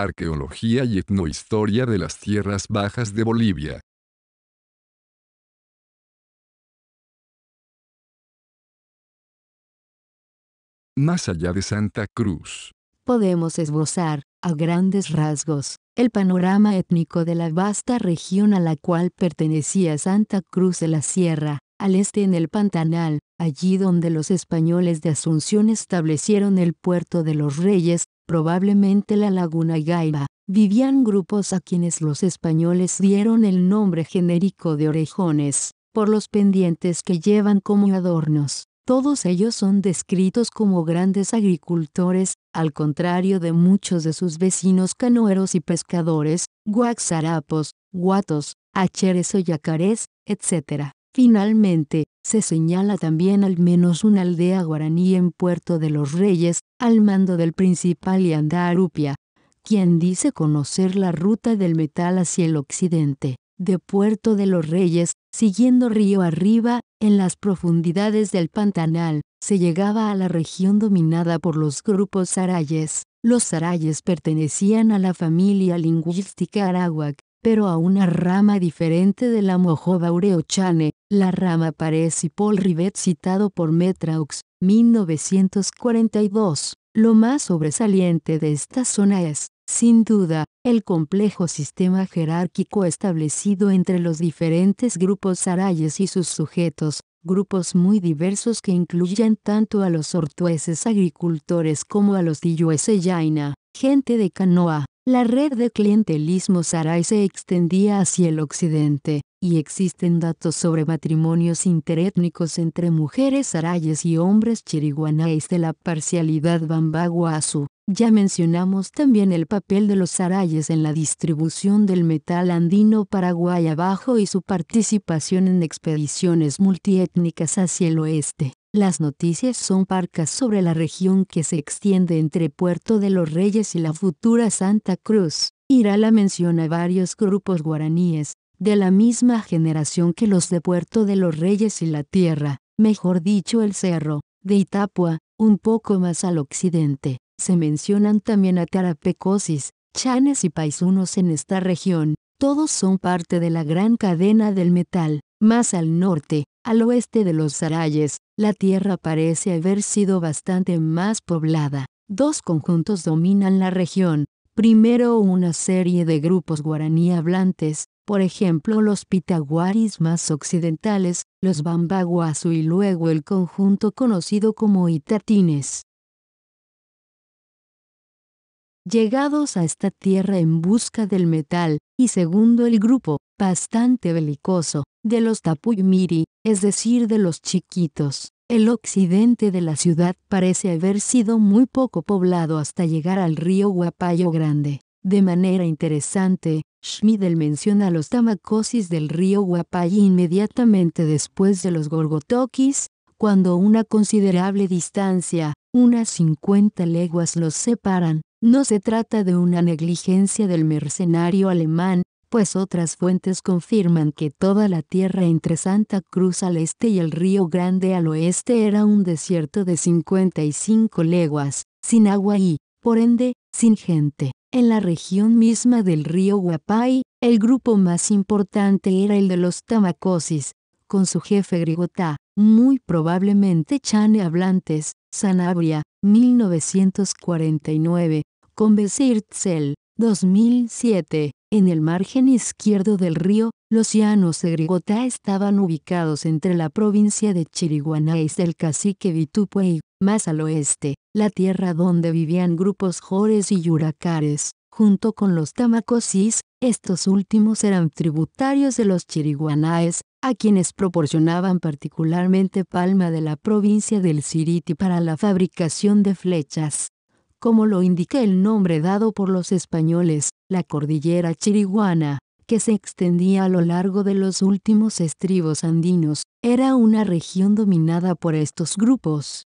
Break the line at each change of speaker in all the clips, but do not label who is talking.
Arqueología y etnohistoria de las tierras bajas de Bolivia. Más allá de Santa Cruz. Podemos esbozar, a grandes rasgos, el panorama étnico de la vasta región a la cual pertenecía Santa Cruz de la Sierra, al este en el Pantanal, allí donde los españoles de Asunción establecieron el puerto de los reyes, probablemente la laguna Gaiba, vivían grupos a quienes los españoles dieron el nombre genérico de orejones, por los pendientes que llevan como adornos. Todos ellos son descritos como grandes agricultores, al contrario de muchos de sus vecinos canoeros y pescadores, guaxarapos, guatos, acheres o yacarés, etc. Finalmente, se señala también al menos una aldea guaraní en Puerto de los Reyes, al mando del principal Yandarupia, quien dice conocer la ruta del metal hacia el occidente, de Puerto de los Reyes, siguiendo río arriba, en las profundidades del Pantanal, se llegaba a la región dominada por los grupos arayes. Los arayes pertenecían a la familia lingüística arawak, pero a una rama diferente de la Mojoba Ureochane, la rama Pares y Paul Rivet citado por Metraux, 1942. Lo más sobresaliente de esta zona es, sin duda, el complejo sistema jerárquico establecido entre los diferentes grupos arayes y sus sujetos, grupos muy diversos que incluyen tanto a los ortueses agricultores como a los tilluese yaina, gente de canoa, la red de clientelismo saray se extendía hacia el occidente, y existen datos sobre matrimonios interétnicos entre mujeres sarayes y hombres chiriguanáis de la parcialidad bambaguasu. Ya mencionamos también el papel de los sarayes en la distribución del metal andino Paraguay abajo y su participación en expediciones multiétnicas hacia el oeste. Las noticias son parcas sobre la región que se extiende entre Puerto de los Reyes y la futura Santa Cruz. Irala menciona varios grupos guaraníes, de la misma generación que los de Puerto de los Reyes y la Tierra, mejor dicho el Cerro, de Itapua, un poco más al occidente. Se mencionan también a tarapecosis, chanes y paisunos en esta región, todos son parte de la gran cadena del metal. Más al norte, al oeste de los Sarayes, la tierra parece haber sido bastante más poblada. Dos conjuntos dominan la región. Primero una serie de grupos guaraní hablantes, por ejemplo los pitaguaris más occidentales, los Bambaguasu y luego el conjunto conocido como itatines. Llegados a esta tierra en busca del metal, y segundo el grupo, bastante belicoso, de los Tapuymiri es decir, de los chiquitos. El occidente de la ciudad parece haber sido muy poco poblado hasta llegar al río Guapayo Grande. De manera interesante, Schmidel menciona los tamacosis del río Guapay inmediatamente después de los gorgotokis, cuando una considerable distancia, unas 50 leguas los separan. No se trata de una negligencia del mercenario alemán, pues otras fuentes confirman que toda la tierra entre Santa Cruz al este y el Río Grande al oeste era un desierto de 55 leguas, sin agua y, por ende, sin gente. En la región misma del río guapay el grupo más importante era el de los tamacosis, con su jefe Grigotá, muy probablemente chane hablantes, Sanabria, 1949, con Besirtzel, 2007, en el margen izquierdo del río, los llanos de Grigotá estaban ubicados entre la provincia de Chiriguaná del Cacique cacique Vitupuey, más al oeste, la tierra donde vivían grupos jores y yuracares, junto con los tamacosis, estos últimos eran tributarios de los chiriguanaes, a quienes proporcionaban particularmente palma de la provincia del Siriti para la fabricación de flechas como lo indica el nombre dado por los españoles, la cordillera chiriguana, que se extendía a lo largo de los últimos estribos andinos, era una región dominada por estos grupos.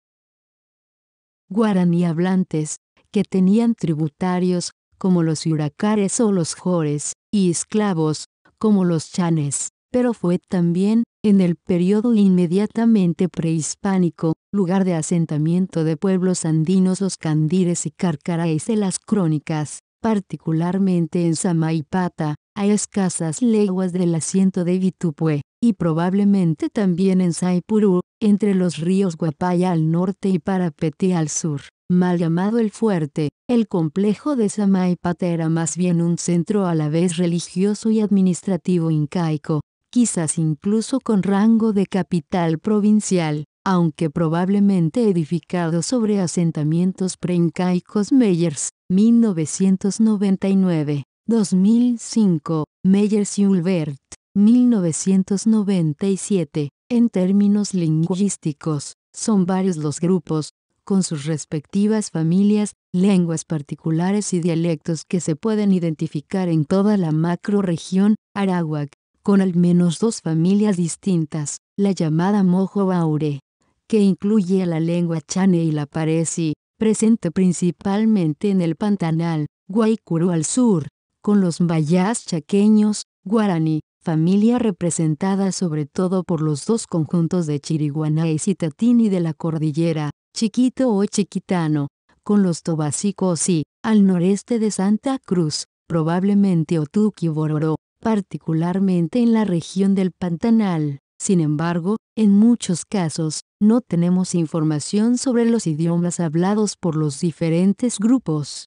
Guaraní hablantes, que tenían tributarios, como los yuracares o los jores, y esclavos, como los chanes, pero fue también, en el periodo inmediatamente prehispánico, lugar de asentamiento de pueblos andinos los candires y carcarayes de las crónicas, particularmente en Samaipata, a escasas leguas del asiento de Vitupue, y probablemente también en Saipurú, entre los ríos Guapaya al norte y Parapete al sur. Mal llamado el fuerte, el complejo de Samaipata era más bien un centro a la vez religioso y administrativo incaico, quizás incluso con rango de capital provincial aunque probablemente edificado sobre asentamientos preincaicos Meyers, 1999, 2005, Meyers y Ulbert, 1997. En términos lingüísticos, son varios los grupos, con sus respectivas familias, lenguas particulares y dialectos que se pueden identificar en toda la macroregión, Arawak, con al menos dos familias distintas, la llamada Mojo Aure, que incluye a la lengua chane y la paresi, presente principalmente en el Pantanal, Guaycurú al sur, con los mayas chaqueños, guarani, familia representada sobre todo por los dos conjuntos de Chiriguaná y Citatini de la cordillera, Chiquito o Chiquitano, con los tobacicos y, al noreste de Santa Cruz, probablemente Otuki Bororo, particularmente en la región del Pantanal. Sin embargo, en muchos casos, no tenemos información sobre los idiomas hablados por los diferentes grupos.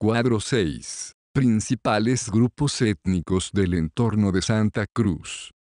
Cuadro 6. Principales grupos étnicos del entorno de Santa Cruz.